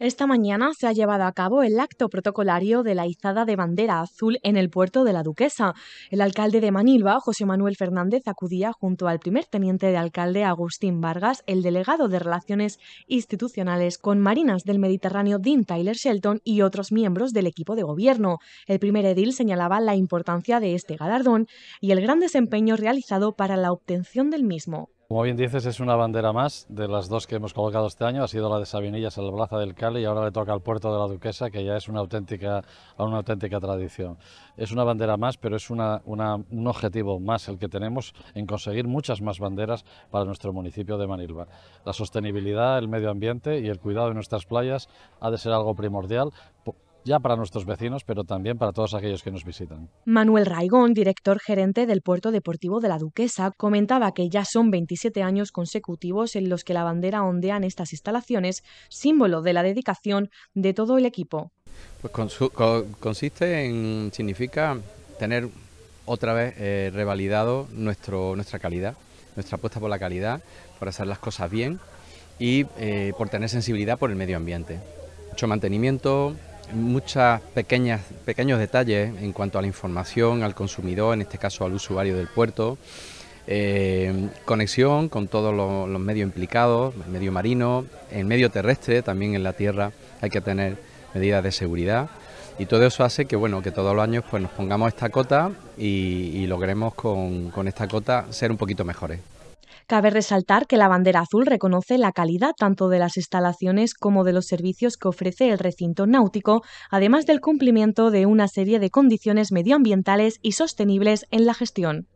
Esta mañana se ha llevado a cabo el acto protocolario de la izada de bandera azul en el puerto de la Duquesa. El alcalde de Manilva, José Manuel Fernández, acudía junto al primer teniente de alcalde Agustín Vargas, el delegado de Relaciones Institucionales con Marinas del Mediterráneo Dean Tyler Shelton y otros miembros del equipo de gobierno. El primer edil señalaba la importancia de este galardón y el gran desempeño realizado para la obtención del mismo. Como bien dices, es una bandera más de las dos que hemos colocado este año. Ha sido la de Sabinillas en la Plaza del Cali y ahora le toca al Puerto de la Duquesa, que ya es una auténtica, una auténtica tradición. Es una bandera más, pero es un objetivo más el que tenemos en conseguir muchas más banderas para nuestro municipio de Manilva. La sostenibilidad, el medio ambiente y el cuidado de nuestras playas ha de ser algo primordial ya para nuestros vecinos, pero también para todos aquellos que nos visitan. Manuel Raigón, director gerente del puerto deportivo de la Duquesa, comentaba que ya son 27 años consecutivos en los que la bandera ondea en estas instalaciones, símbolo de la dedicación de todo el equipo. Pues consiste en, significa tener otra vez eh, revalidado nuestro, nuestra calidad, nuestra apuesta por la calidad, por hacer las cosas bien y eh, por tener sensibilidad por el medio ambiente. Mucho mantenimiento, muchas pequeñas pequeños detalles en cuanto a la información al consumidor, en este caso al usuario del puerto. Eh, conexión con todos los, medios implicados, el medio marino, el medio terrestre, también en la tierra hay que tener medidas de seguridad y todo eso hace que bueno que todos los años pues nos pongamos esta cota y, logremos con esta cota ser un poquito mejores. Cabe resaltar que la bandera azul reconoce la calidad tanto de las instalaciones como de los servicios que ofrece el recinto náutico, además del cumplimiento de una serie de condiciones medioambientales y sostenibles en la gestión.